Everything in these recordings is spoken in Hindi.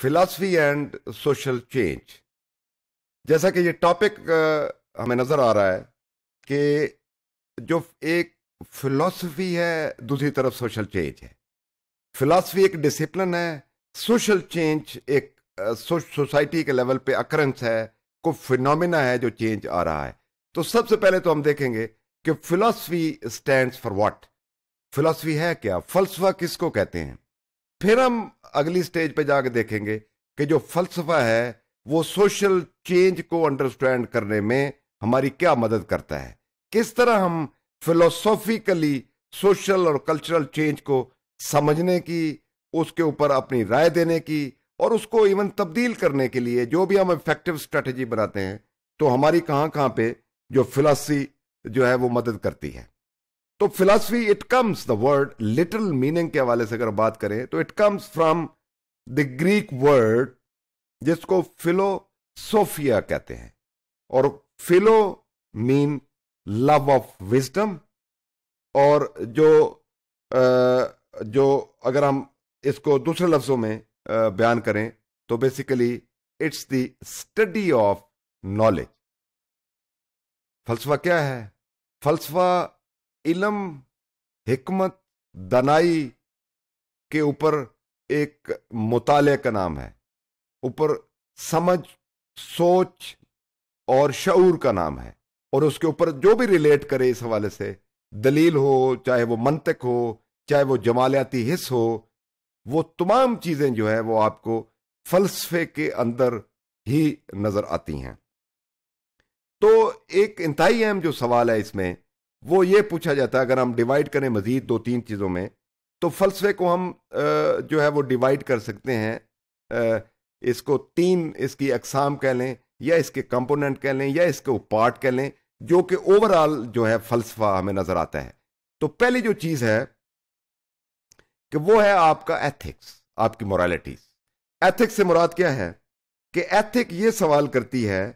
फिलॉसफी एंड सोशल चेंज जैसा कि ये टॉपिक हमें नज़र आ रहा है कि जो एक फिलॉसफी है दूसरी तरफ सोशल चेंज है फिलॉसफी एक डिसिप्लिन है सोशल चेंज एक सोसाइटी के लेवल पे अक्रंस है को फिनोमिना है जो चेंज आ रहा है तो सबसे पहले तो हम देखेंगे कि philosophy stands for what philosophy है क्या फलसफा किसको कहते हैं फिर हम अगली स्टेज पे जाके देखेंगे कि जो फलसफा है वो सोशल चेंज को अंडरस्टैंड करने में हमारी क्या मदद करता है किस तरह हम फिलोसॉफिकली सोशल और कल्चरल चेंज को समझने की उसके ऊपर अपनी राय देने की और उसको इवन तब्दील करने के लिए जो भी हम इफेक्टिव स्ट्रेटजी बनाते हैं तो हमारी कहाँ कहाँ पे जो फिलासी जो है वो मदद करती है तो philosophy it comes the word literal meaning के हवाले से अगर बात करें तो it comes from the Greek word जिसको फिलोसोफिया कहते हैं और philo mean love of wisdom और जो जो अगर हम इसको दूसरे लफ्जों में बयान करें तो basically it's the study of knowledge फलसफा क्या है फलसफा इलम हिकमत दनाई के ऊपर एक मुताले का नाम है ऊपर समझ सोच और शूर का नाम है और उसके ऊपर जो भी रिलेट करे इस हवाले से दलील हो चाहे वो मंतक हो चाहे वो जमालियाती हिस्स हो वो तमाम चीज़ें जो है वो आपको फलसफे के अंदर ही नज़र आती हैं तो एक इंतहाई अहम जो सवाल है इसमें वो ये पूछा जाता है अगर हम डिवाइड करें मजीद दो तीन चीज़ों में तो फलसफे को हम जो है वो डिवाइड कर सकते हैं इसको तीन इसकी अकसाम कह लें या इसके कंपोनेंट कह लें या इसको पार्ट कह लें जो कि ओवरऑल जो है फलसफा हमें नज़र आता है तो पहली जो चीज़ है कि वो है आपका एथिक्स आपकी मोरालिटीज एथिक्स से मुराद क्या है कि एथिक ये सवाल करती है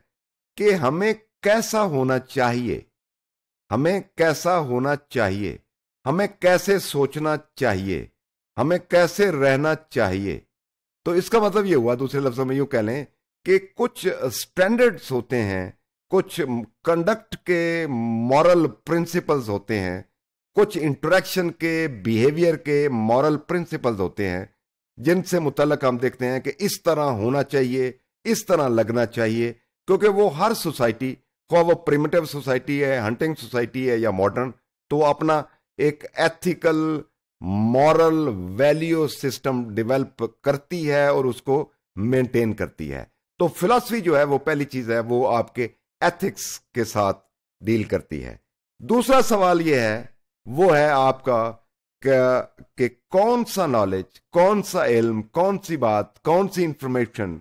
कि हमें कैसा होना चाहिए हमें कैसा होना चाहिए हमें कैसे सोचना चाहिए हमें कैसे रहना चाहिए तो इसका मतलब ये हुआ दूसरे लफ्जों में यू कह लें कि कुछ स्टैंडर्ड्स होते हैं कुछ कंडक्ट के मॉरल प्रिंसिपल्स होते हैं कुछ इंटरेक्शन के बिहेवियर के मॉरल प्रिंसिपल्स होते हैं जिनसे मुतलक हम देखते हैं कि इस तरह होना चाहिए इस तरह लगना चाहिए क्योंकि वो हर सोसाइटी को वो प्रिमिटिव सोसाइटी है हंटिंग सोसाइटी है या मॉडर्न तो वो अपना एक ethical moral value system develop करती है और उसको मेंटेन करती है तो फिलॉसफी जो है वो पहली चीज है वो आपके एथिक्स के साथ डील करती है दूसरा सवाल ये है वो है आपका कि कौन सा नॉलेज कौन सा इल्म कौन सी बात कौन सी इंफॉर्मेशन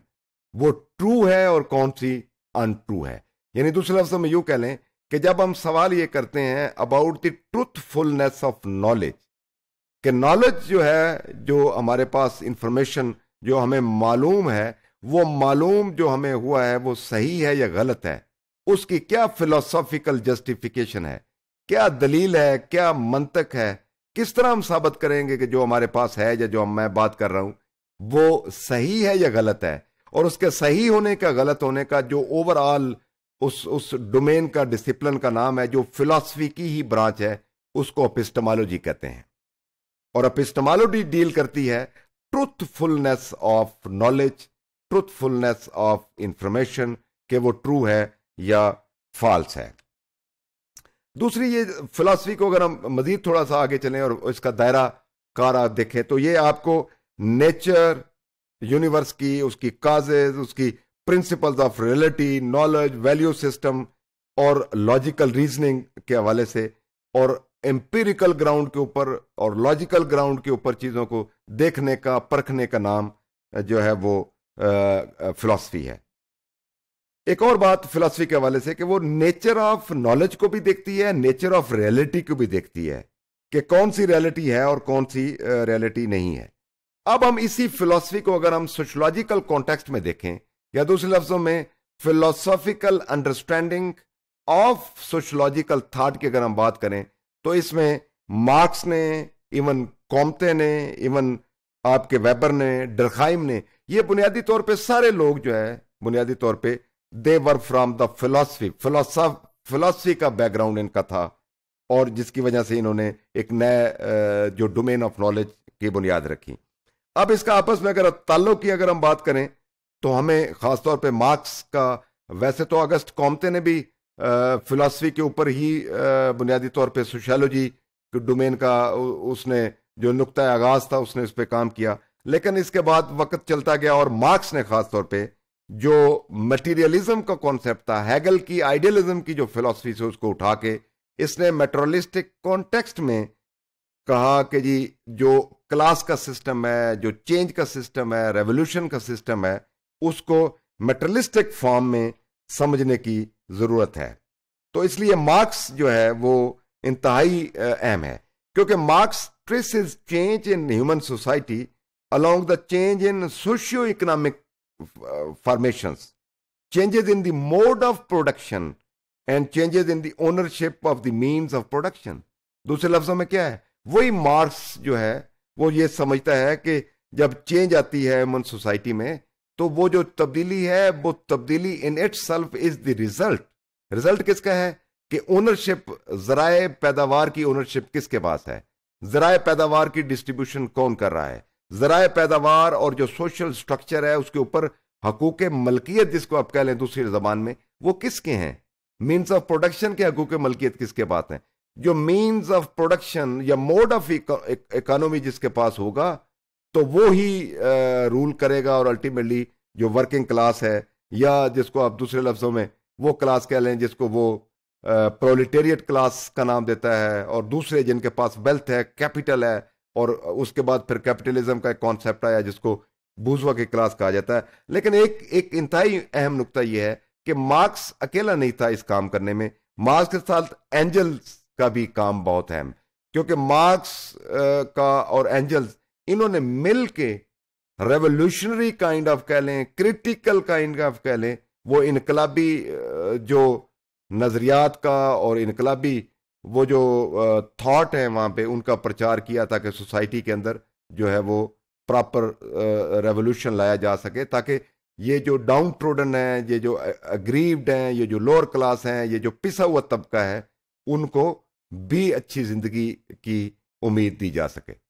वो ट्रू है और कौन सी अनट्रू है यानी दूसरे लफ्जों में यूं कह लें कि जब हम सवाल ये करते हैं about the truthfulness of knowledge कि नॉलेज जो है जो हमारे पास इंफॉर्मेशन जो हमें मालूम है वो मालूम जो हमें हुआ है वो सही है या गलत है उसकी क्या फिलोसॉफिकल जस्टिफिकेशन है क्या दलील है क्या मंतक है किस तरह हम साबित करेंगे कि जो हमारे पास है या जो मैं बात कर रहा हूं वो सही है या गलत है और उसके सही होने का गलत होने का जो ओवरऑल उस उस डोमेन का डिसिप्लिन का नाम है जो फिलॉसफी की ही ब्रांच है उसको अपिस्टमोलॉजी कहते हैं और अपिस्टमोलॉजी डील करती है truthfulness of knowledge truthfulness of information के वो ट्रू है या फॉल्स है दूसरी ये फिलॉसफी को अगर हम मजीद थोड़ा सा आगे चलें और इसका दायरा कार आप देखें तो ये आपको नेचर यूनिवर्स की उसकी काजेज उसकी principles of reality knowledge value system और लॉजिकल रीजनिंग के हवाले से और एम्पीरिकल ग्राउंड के ऊपर और लॉजिकल ग्राउंड के ऊपर चीज़ों को देखने का परखने का नाम जो है वो फिलॉसफी है एक और बात फिलॉसफी के हवाले से कि वो नेचर ऑफ नॉलेज को भी देखती है नेचर ऑफ रियलिटी को भी देखती है कि कौन सी रियलिटी है और कौन सी रियलिटी नहीं है अब हम इसी फिलॉसफी को अगर हम सोशोलॉजिकल कॉन्टेक्स्ट में देखें या दूसरे लफ्जों में philosophical understanding of sociological thought की अगर हम बात करें तो इसमें मार्क्स ने इवन कॉमते ने इवन आपके वेबर ने डरखाइम ने ये बुनियादी तौर पे सारे लोग जो है बुनियादी तौर पे they were from the philosophy philosophy का बैकग्राउंड इनका था और जिसकी वजह से इन्होंने एक नए जो डोमेन ऑफ नॉलेज की बुनियाद रखी अब इसका आपस में अगर ताल्लुक की अगर हम बात करें तो हमें ख़ासतौर पे मार्क्स का वैसे तो अगस्त कॉमते ने भी फिलासफी के ऊपर ही बुनियादी तौर पे सोशलोजी डोमेन का उसने जो नुकता आगाज़ था उसने उस पर काम किया लेकिन इसके बाद वक्त चलता गया और मार्क्स ने ख़ास तौर पर जो मटेरियलिज्म का कॉन्सेप्ट था हैगल की आइडियलिज्म की जो फिलासफी से उसको उठा के इसने मेट्रोलिस्टिक कॉन्टेक्स्ट में कहा कि जी जो क्लास का सिस्टम है जो चेंज का सिस्टम है रेवोल्यूशन का सिस्टम है उसको मेटरलिस्टिक फॉर्म में समझने की जरूरत है तो इसलिए मार्क्स जो है वो इंतहाई अहम है क्योंकि Marx traces change in human society along the change in socio economic formation changes in the mode of production and changes in the of the mean of production दूसरे लफ्जों में क्या है वही मार्क्स जो है वो ये समझता है कि जब चेंज आती है ह्यूमन सोसाइटी में तो वो जो तब्दीली है वो तब्दीली in itself is the result result किसका है कि ओनरशिप जराए पैदावार की ओनरशिप किसके पास है जराए पैदावार की डिस्ट्रीब्यूशन कौन कर रहा है जराए पैदावार और जो सोशल स्ट्रक्चर है उसके ऊपर हकूक मलकियत जिसको आप कह लें दूसरी जबान में वो किसके हैं मीन्स ऑफ प्रोडक्शन के हकूक मलकियत किसके पास है जो मीन्स ऑफ प्रोडक्शन या मोड ऑफ इकोनॉमी जिसके पास होगा तो वो ही रूल करेगा और अल्टीमेटली जो वर्किंग क्लास है या जिसको आप दूसरे लफ्ज़ों में वो क्लास कह लें जिसको वो प्रोलिटेरिएट क्लास का नाम देता है और दूसरे जिनके पास वेल्थ है कैपिटल है और उसके बाद फिर कैपिटलिज्म का एक कॉन्सेप्ट आया जिसको बूजवा की क्लास कहा जाता है लेकिन एक एक इंतहाई अहम नुकता यह है कि मार्क्स अकेला नहीं था इस काम करने में मार्क्स के साथ एंजल्स का भी काम बहुत अहम क्योंकि मार्क्स का और एंजल्स इन्होंने मिल के रेवोल्यूशनरी काइंड ऑफ कह लें क्रिटिकल काइंड ऑफ कह लें वो इनकलाबी जो नज़रियात का और इनकलाबी वो जो थाट है वहाँ पे उनका प्रचार किया ताकि सोसाइटी के अंदर जो है वो प्रॉपर रेवोल्यूशन लाया जा सके ताकि ये जो डाउन ट्रोडन है ये जो अग्रीव्ड हैं ये जो लोअर क्लास हैं ये जो पिसा हुआ तबका है उनको भी अच्छी ज़िंदगी की उम्मीद दी जा सके